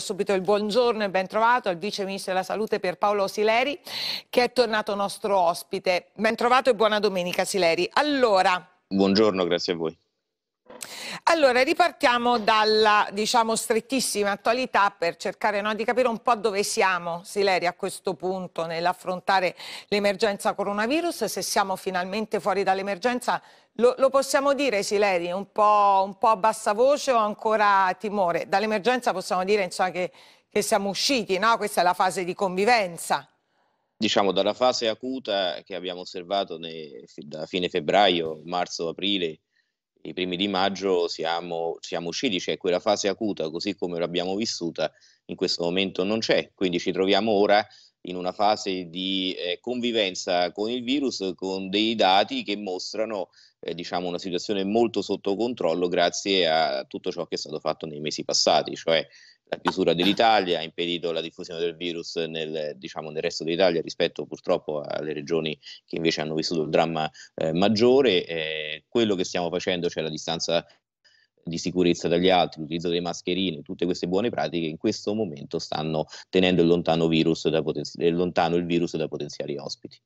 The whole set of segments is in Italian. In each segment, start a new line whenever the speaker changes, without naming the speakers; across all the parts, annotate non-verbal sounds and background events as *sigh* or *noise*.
Subito il buongiorno e ben trovato al Vice Ministro della Salute per Paolo Sileri che è tornato nostro ospite. Ben trovato e buona domenica Sileri. Allora...
Buongiorno, grazie a voi.
Allora, ripartiamo dalla, diciamo, strettissima attualità per cercare no, di capire un po' dove siamo, Sileri, a questo punto nell'affrontare l'emergenza coronavirus, se siamo finalmente fuori dall'emergenza lo, lo, possiamo dire, Sileri, un po', un po' a bassa voce o ancora timore? Dall'emergenza possiamo dire insomma, che, che, siamo usciti, no? questa è la fase di convivenza.
Diciamo dalla fase acuta che abbiamo osservato nei, da fine febbraio, marzo, aprile, i primi di maggio siamo, siamo usciti, cioè quella fase acuta così come l'abbiamo vissuta, in questo momento non c'è, quindi ci troviamo ora in una fase di eh, convivenza con il virus con dei dati che mostrano eh, diciamo una situazione molto sotto controllo grazie a tutto ciò che è stato fatto nei mesi passati, cioè la chiusura dell'Italia ha impedito la diffusione del virus nel, diciamo, nel resto d'Italia rispetto purtroppo alle regioni che invece hanno vissuto il dramma eh, maggiore. Eh, quello che stiamo facendo, cioè la distanza di sicurezza dagli altri, l'utilizzo delle mascherine, tutte queste buone pratiche in questo momento stanno tenendo lontano, potenzi- lontano il virus da potenziali ospiti.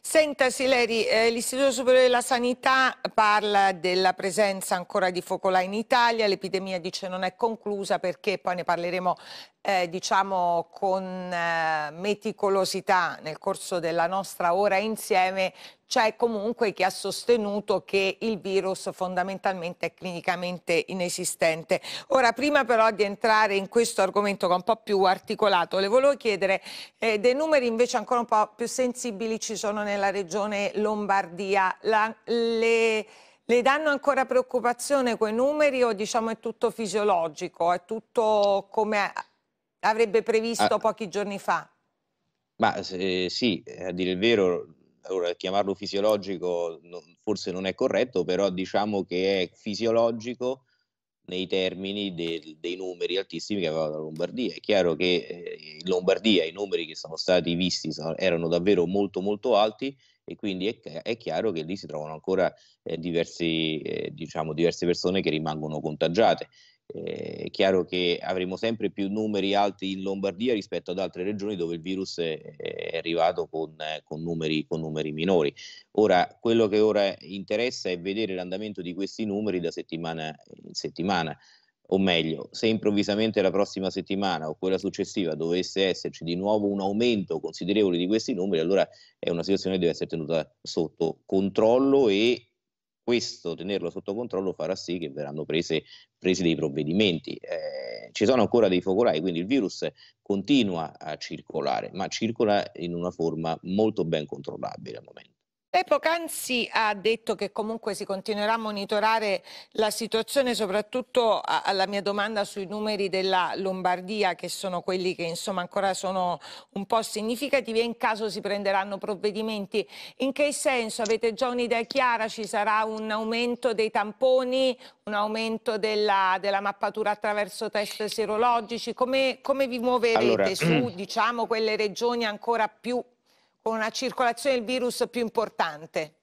Senta Sileri, eh, l'Istituto Superiore della Sanità parla della presenza ancora di focolai in Italia, l'epidemia dice non è conclusa perché poi ne parleremo eh, diciamo con eh, meticolosità nel corso della nostra ora insieme, c'è comunque chi ha sostenuto che il virus fondamentalmente è clinicamente inesistente. Ora, prima però di entrare in questo argomento che è un po' più articolato, le volevo chiedere eh, dei numeri invece ancora un po' più sensibili ci sono nella regione Lombardia. La, le, le danno ancora preoccupazione quei numeri o diciamo è tutto fisiologico, è tutto come avrebbe previsto ah, pochi giorni fa.
Ma eh, sì, a dire il vero, allora, chiamarlo fisiologico forse non è corretto, però diciamo che è fisiologico nei termini del, dei numeri altissimi che aveva la Lombardia. È chiaro che eh, in Lombardia i numeri che sono stati visti sono, erano davvero molto molto alti e quindi è, è chiaro che lì si trovano ancora eh, diversi, eh, diciamo, diverse persone che rimangono contagiate. Eh, è chiaro che avremo sempre più numeri alti in Lombardia rispetto ad altre regioni dove il virus è arrivato con, con, numeri, con, numeri, minori. Ora, quello che ora interessa è vedere l'andamento di questi numeri da settimana in settimana. O meglio, se improvvisamente la prossima settimana o quella successiva dovesse esserci di nuovo un aumento considerevole di questi numeri, allora è una situazione che deve essere tenuta sotto controllo e questo tenerlo sotto controllo farà sì che verranno prese, presi dei provvedimenti. Eh, ci sono ancora dei focolai, quindi il virus continua a circolare, ma circola in una forma molto ben controllabile al momento.
Lei poc'anzi ha detto che comunque si continuerà a monitorare la situazione, soprattutto alla mia domanda sui numeri della Lombardia, che sono quelli che insomma ancora sono un po' significativi e in caso si prenderanno provvedimenti. In che senso? Avete già un'idea chiara? Ci sarà un aumento dei tamponi, un aumento della, della mappatura attraverso test serologici? Come, come vi muoverete allora... su diciamo, quelle regioni ancora più con una circolazione del virus più importante?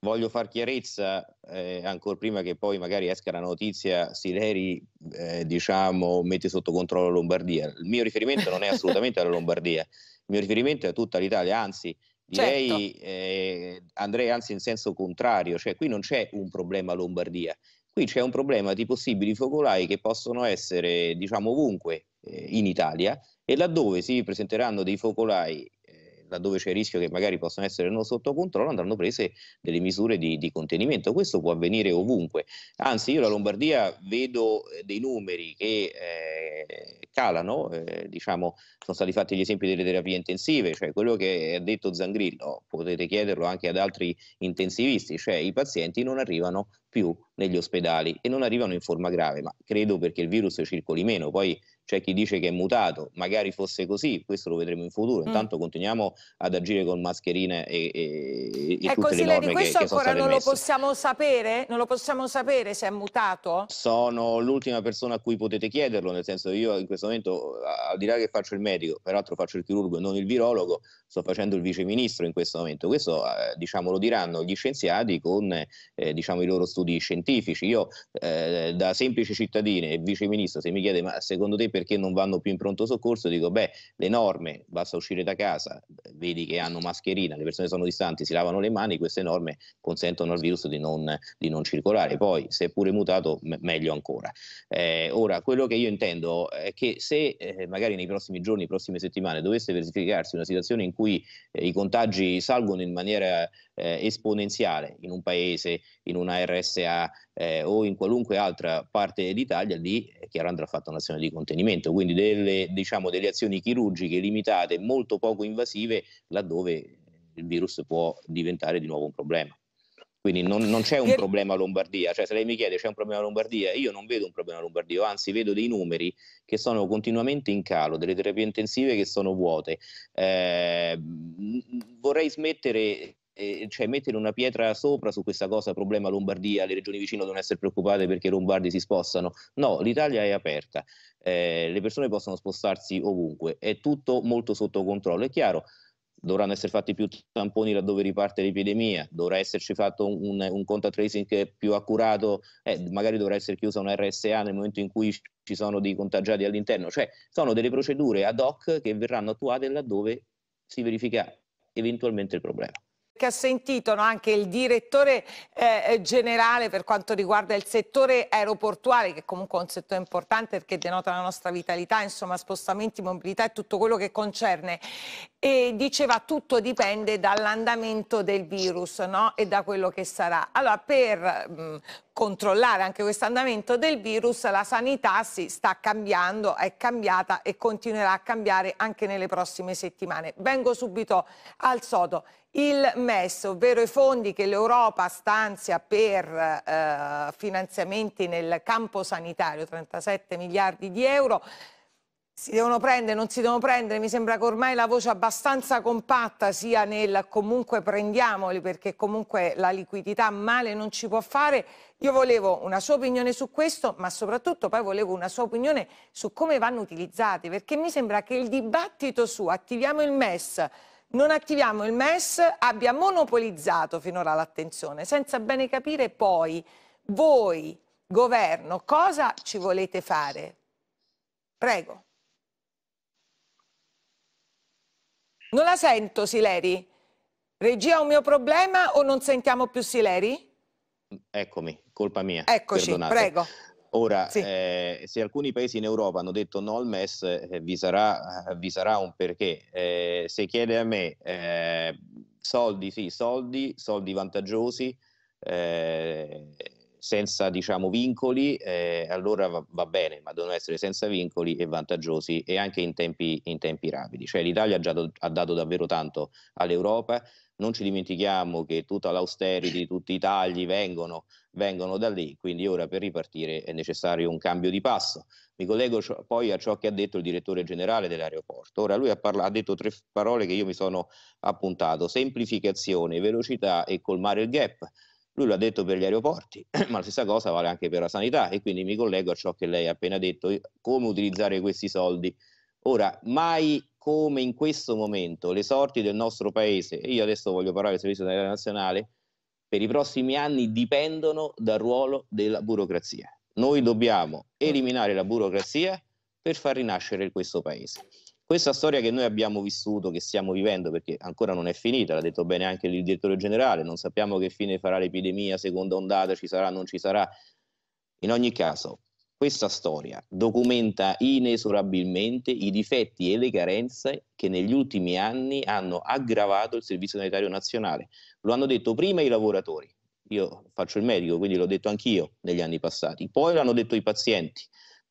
Voglio far chiarezza, eh, ancora prima che poi magari esca la notizia, Sileri eh, diciamo, mette sotto controllo la Lombardia. Il mio riferimento non è assolutamente alla Lombardia, il mio riferimento è a tutta l'Italia, anzi direi certo. eh, andrei anzi in senso contrario, cioè qui non c'è un problema Lombardia, qui c'è un problema di possibili focolai che possono essere diciamo ovunque eh, in Italia e laddove si presenteranno dei focolai laddove c'è il rischio che magari possono essere non sotto controllo, andranno prese delle misure di, di contenimento. Questo può avvenire ovunque. Anzi, io la Lombardia vedo eh, dei numeri che eh, calano, eh, diciamo, sono stati fatti gli esempi delle terapie intensive, cioè quello che ha detto Zangrillo, potete chiederlo anche ad altri intensivisti, cioè i pazienti non arrivano più negli ospedali e non arrivano in forma grave, ma credo perché il virus circoli meno. Poi c'è chi dice che è mutato, magari fosse così, questo lo vedremo in futuro. Mm. Intanto mm. continuiamo ad agire con mascherine e, e, e ecco, tutte le norme questo che, che ancora non lo
possiamo sapere? Non lo possiamo sapere se è mutato?
Sono l'ultima persona a cui potete chiederlo, nel senso che io in questo momento, al di là che faccio il medico, peraltro faccio il chirurgo e non il virologo, sto facendo il viceministro in questo momento. Questo, eh, diciamo, lo diranno gli scienziati con, eh, diciamo, i loro studi studi scientifici. Io eh, da semplice cittadino e vice ministro, se mi chiede ma secondo te perché non vanno più in pronto soccorso, dico beh, le norme, basta uscire da casa, vedi che hanno mascherina, le persone sono distanti, si lavano le mani, queste norme consentono al virus di non, di non circolare. Poi, se è pure mutato, m- meglio ancora. Eh, ora, quello che io intendo è che se eh, magari nei prossimi giorni, prossime settimane dovesse verificarsi una situazione in cui eh, i contagi salgono in maniera eh, esponenziale in un paese, in una RSA, Cassia eh, o in qualunque altra parte d'Italia, lì è eh, chiaro andrà fatta un'azione di contenimento, quindi delle, diciamo, delle azioni chirurgiche limitate, molto poco invasive, laddove il virus può diventare di nuovo un problema. Quindi non, non, c'è un problema a Lombardia, cioè se lei mi chiede c'è un problema a Lombardia, io non vedo un problema a Lombardia, anzi vedo dei numeri che sono continuamente in calo, delle terapie intensive che sono vuote. Eh, vorrei smettere eh, cioè mettere una pietra sopra su questa cosa problema Lombardia, le regioni vicine devono essere preoccupate perché i lombardi si spostano. No, l'Italia è aperta, eh, le persone possono spostarsi ovunque, è tutto molto sotto controllo, è chiaro. Dovranno essere fatti più tamponi laddove riparte l'epidemia, dovrà esserci fatto un, un contact tracing più accurato, eh, magari dovrà essere chiusa una RSA nel momento in cui ci sono dei contagiati all'interno, cioè sono delle procedure ad hoc che verranno attuate laddove si verifica eventualmente il problema
che ha sentito no, anche il direttore eh, generale per quanto riguarda il settore aeroportuale, che comunque è un settore importante perché denota la nostra vitalità, insomma spostamenti, mobilità e tutto quello che concerne. E diceva tutto dipende dall'andamento del virus no, e da quello che sarà. Allora, per mh, mm, controllare anche questo andamento del virus, la sanità si sta cambiando, è cambiata e continuerà a cambiare anche nelle prossime settimane. Vengo subito al sodo. Il MES, ovvero i fondi che l'Europa stanzia per eh, finanziamenti nel campo sanitario, 37 miliardi di euro, si devono prendere, non si devono prendere, mi sembra che ormai la voce abbastanza compatta sia nel comunque prendiamoli perché comunque la liquidità male non ci può fare. Io volevo una sua opinione su questo, ma soprattutto poi volevo una sua opinione su come vanno utilizzati, perché mi sembra che il dibattito su attiviamo il MES, non attiviamo il MES abbia monopolizzato finora l'attenzione, senza bene capire poi voi, governo, cosa ci volete fare. Prego. Non la sento Sileri. Regia, un mio problema o non sentiamo più Sileri?
Eccomi, colpa mia. Eccoci, Perdonate. prego. Ora, sì. eh, se alcuni paesi in Europa hanno detto no al MES, eh, vi, sarà, eh, vi, sarà, un perché. Eh, se chiede a me eh, soldi, sì, soldi, soldi vantaggiosi, eh, senza diciamo, vincoli, eh, allora va, va, bene, ma devono essere senza vincoli e vantaggiosi e anche in tempi, in tempi rapidi. Cioè, L'Italia già do, ha dato davvero tanto all'Europa, non ci dimentichiamo che tutta l'austerity, tutti i tagli vengono, vengono, da lì, quindi ora per ripartire è necessario un cambio di passo. Mi collego poi a ciò che ha detto il direttore generale dell'aeroporto. Ora lui ha, parlato, ha detto tre parole che io mi sono appuntato, semplificazione, velocità e colmare il gap lui l'ha detto per gli aeroporti, *clears throat* ma la stessa cosa vale anche per la sanità e quindi mi collego a ciò che lei ha appena detto, come utilizzare questi soldi. Ora, mai come in questo momento le sorti del nostro paese, e io adesso voglio parlare del Servizio Sanitario Nazionale, per i prossimi anni dipendono dal ruolo della burocrazia. Noi dobbiamo mm. eliminare la burocrazia per far rinascere questo paese. Questa storia che noi abbiamo vissuto, che stiamo vivendo, perché ancora non è finita, l'ha detto bene anche il direttore generale, non sappiamo che fine farà l'epidemia, seconda ondata ci sarà, non ci sarà. In ogni caso, questa storia documenta inesorabilmente i difetti e le carenze che negli ultimi anni hanno aggravato il Servizio Sanitario Nazionale. Lo hanno detto prima i lavoratori, io faccio il medico, quindi l'ho detto anch'io negli anni passati, poi l'hanno detto i pazienti,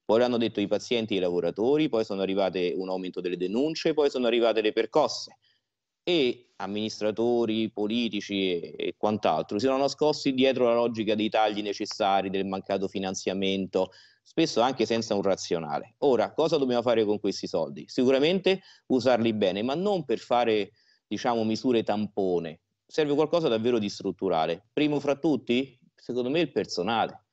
poi l'hanno detto i pazienti e i lavoratori, poi sono arrivate un aumento delle denunce, poi sono arrivate le percosse e amministratori, politici e, e quant'altro si sono nascosti dietro la logica dei tagli necessari, del mancato finanziamento, spesso anche senza un razionale. Ora, cosa dobbiamo fare con questi soldi? Sicuramente usarli bene, ma non per fare diciamo, misure tampone, serve qualcosa davvero di strutturale. Primo fra tutti, secondo me, il personale.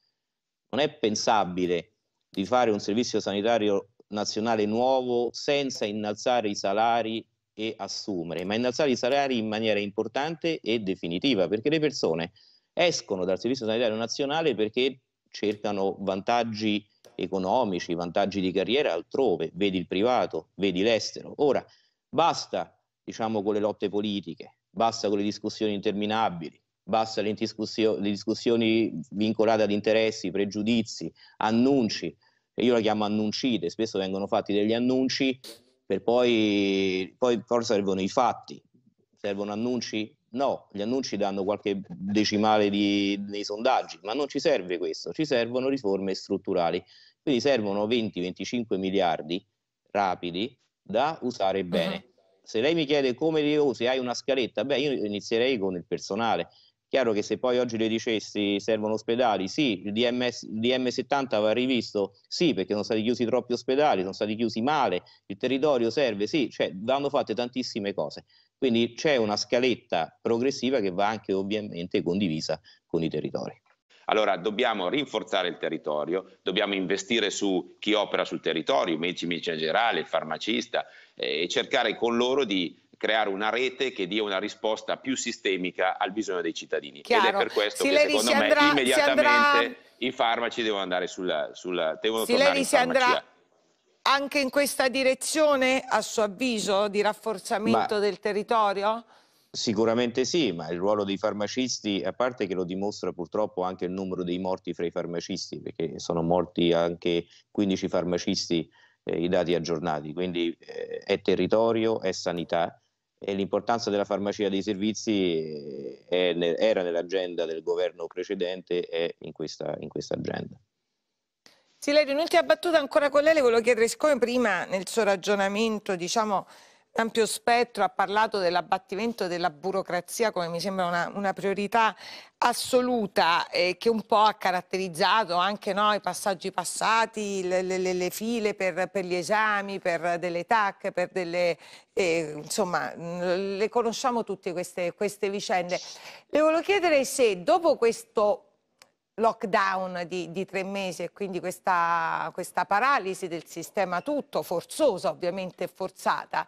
Non è pensabile di fare un servizio sanitario nazionale nuovo senza innalzare i salari e assumere, ma innalzare i salari in maniera importante e definitiva, perché le persone escono dal servizio sanitario nazionale perché cercano vantaggi economici, vantaggi di carriera altrove, vedi il privato, vedi l'estero. Ora, basta, diciamo, con le lotte politiche, basta con le discussioni interminabili, basta le, discussio- le discussioni vincolate ad interessi, pregiudizi, annunci, io la chiamo annuncite, spesso vengono fatti degli annunci per poi, poi però servono i fatti, servono annunci? No, gli annunci danno qualche decimale di, nei sondaggi, ma non ci serve questo, ci servono riforme strutturali, quindi servono 20-25 miliardi rapidi da usare bene. Uh-huh. Se lei mi chiede come li usi, hai una scaletta, beh io inizierei con il personale, Chiaro che se poi oggi le dicessi servono ospedali, sì, il, DMS, DM70 va rivisto, sì, perché sono stati chiusi troppi ospedali, sono stati chiusi male, il territorio serve, sì, cioè vanno fatte tantissime cose. Quindi c'è una scaletta progressiva che va anche ovviamente condivisa con i territori. Allora dobbiamo rinforzare il territorio, dobbiamo investire su chi opera sul territorio, i medici, medici in generale, il farmacista, eh, e cercare con loro di creare una rete che dia una risposta più sistemica al bisogno dei cittadini. Chiaro. Ed è per questo si che secondo me immediatamente andrà... i farmaci devono andare sulla, sulla devono si tornare in farmacia. Andrà
anche in questa direzione, a suo avviso, di rafforzamento Ma... del territorio?
Sicuramente sì, ma il ruolo dei farmacisti, a parte che lo dimostra purtroppo anche il numero dei morti fra i farmacisti, perché sono morti anche 15 farmacisti, eh, i dati aggiornati, quindi eh, è territorio, è sanità e l'importanza della farmacia dei servizi eh, è, era nell'agenda del governo precedente e in questa, in questa agenda.
Silerio, un'ultima battuta ancora con lei, le volevo chiedere, siccome prima nel suo ragionamento diciamo, ampio spettro ha parlato dell'abbattimento della burocrazia come mi sembra una, una priorità assoluta eh, che un po' ha caratterizzato anche no, i passaggi passati, le, le, le file per, per, gli esami, per delle TAC, per delle, eh, insomma mm, le conosciamo tutte queste, queste vicende. Le volevo chiedere se dopo questo lockdown di, di, tre mesi e quindi questa, questa paralisi del sistema tutto, forzosa ovviamente, forzata,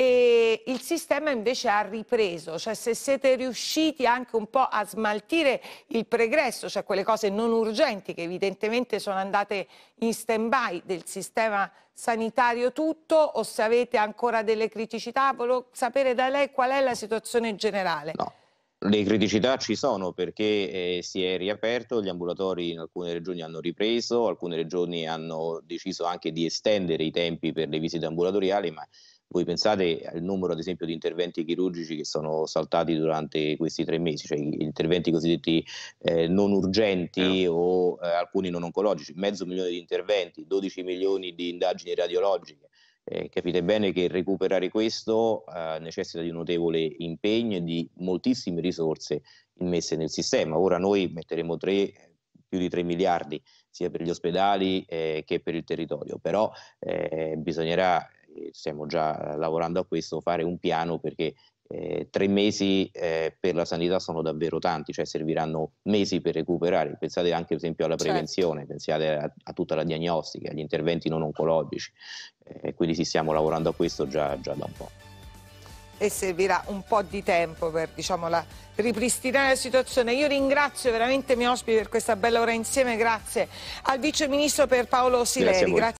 e il sistema invece ha ripreso, cioè se siete riusciti anche un po' a smaltire il pregresso, cioè quelle cose non urgenti che evidentemente sono andate in stand-by del sistema sanitario tutto o se avete ancora delle criticità, volevo sapere da lei qual è la situazione generale. No.
Le criticità ci sono perché eh, si è riaperto, gli ambulatori in alcune regioni hanno ripreso, alcune regioni hanno deciso anche di estendere i tempi per le visite ambulatoriali, ma voi pensate al numero, ad esempio, di interventi chirurgici che sono saltati durante questi tre mesi, cioè interventi cosiddetti eh, non urgenti eh. o eh, alcuni non oncologici, mezzo milione di interventi, 12 milioni di indagini radiologiche. Eh, capite bene che recuperare questo eh, necessita di un notevole impegno e di moltissime risorse immesse nel sistema. Ora noi metteremo tre, più di 3 miliardi sia per gli ospedali eh, che per il territorio, però eh, bisognerà stiamo già eh, lavorando a questo, fare un piano perché eh, tre mesi eh, per la sanità sono davvero tanti, cioè serviranno mesi per recuperare. Pensate anche per esempio alla certo. prevenzione, certo. pensate a, a, tutta la diagnostica, agli interventi non oncologici. Eh, quindi sì, stiamo lavorando a questo già, già, da un po'.
E servirà un po' di tempo per diciamo, la, ripristinare la situazione. Io ringrazio veramente i miei ospiti per questa bella ora insieme, grazie al Vice Ministro per Paolo Sileri. Grazie